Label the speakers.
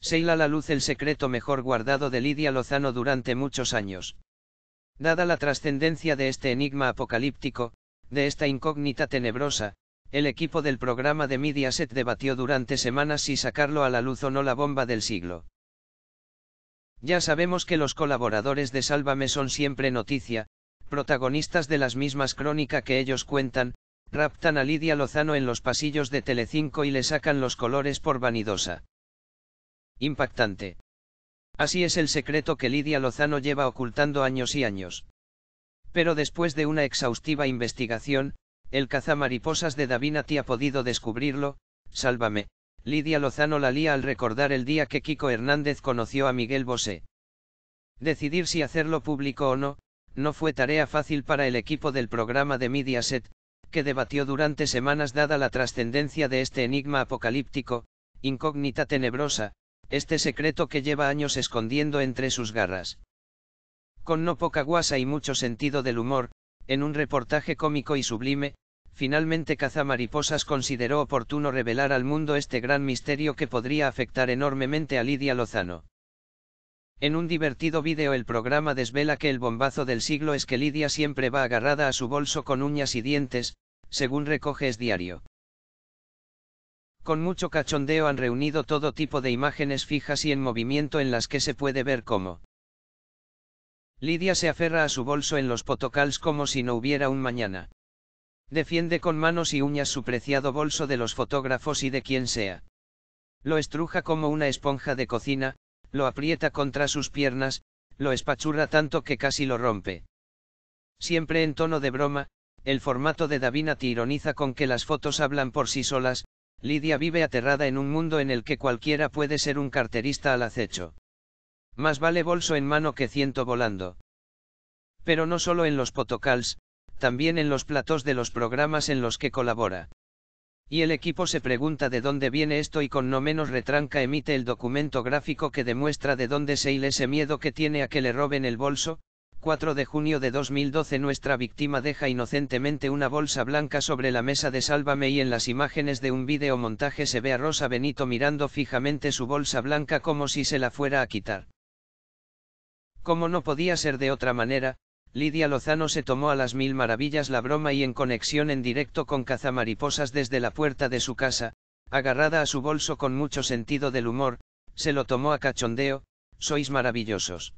Speaker 1: Seila la luz el secreto mejor guardado de Lidia Lozano durante muchos años. Dada la trascendencia de este enigma apocalíptico, de esta incógnita tenebrosa, el equipo del programa de Mediaset debatió durante semanas si sacarlo a la luz o no la bomba del siglo. Ya sabemos que los colaboradores de Sálvame son siempre noticia, protagonistas de las mismas crónica que ellos cuentan, raptan a Lidia Lozano en los pasillos de Telecinco y le sacan los colores por vanidosa. Impactante. Así es el secreto que Lidia Lozano lleva ocultando años y años. Pero después de una exhaustiva investigación, el cazamariposas de Davinati ha podido descubrirlo, sálvame, Lidia Lozano la lía al recordar el día que Kiko Hernández conoció a Miguel Bosé. Decidir si hacerlo público o no, no fue tarea fácil para el equipo del programa de Mediaset, que debatió durante semanas dada la trascendencia de este enigma apocalíptico, incógnita tenebrosa, este secreto que lleva años escondiendo entre sus garras. Con no poca guasa y mucho sentido del humor, en un reportaje cómico y sublime, finalmente Cazamariposas consideró oportuno revelar al mundo este gran misterio que podría afectar enormemente a Lidia Lozano. En un divertido vídeo el programa desvela que el bombazo del siglo es que Lidia siempre va agarrada a su bolso con uñas y dientes, según recoge es diario con mucho cachondeo han reunido todo tipo de imágenes fijas y en movimiento en las que se puede ver cómo. Lidia se aferra a su bolso en los potocals como si no hubiera un mañana. Defiende con manos y uñas su preciado bolso de los fotógrafos y de quien sea. Lo estruja como una esponja de cocina, lo aprieta contra sus piernas, lo espachurra tanto que casi lo rompe. Siempre en tono de broma, el formato de Davina tironiza con que las fotos hablan por sí solas, Lidia vive aterrada en un mundo en el que cualquiera puede ser un carterista al acecho. Más vale bolso en mano que ciento volando. Pero no solo en los potocals, también en los platos de los programas en los que colabora. Y el equipo se pregunta de dónde viene esto y con no menos retranca emite el documento gráfico que demuestra de dónde se hila ese miedo que tiene a que le roben el bolso, 4 de junio de 2012 nuestra víctima deja inocentemente una bolsa blanca sobre la mesa de Sálvame y en las imágenes de un videomontaje se ve a Rosa Benito mirando fijamente su bolsa blanca como si se la fuera a quitar. Como no podía ser de otra manera, Lidia Lozano se tomó a las mil maravillas la broma y en conexión en directo con Cazamariposas desde la puerta de su casa, agarrada a su bolso con mucho sentido del humor, se lo tomó a cachondeo, sois maravillosos.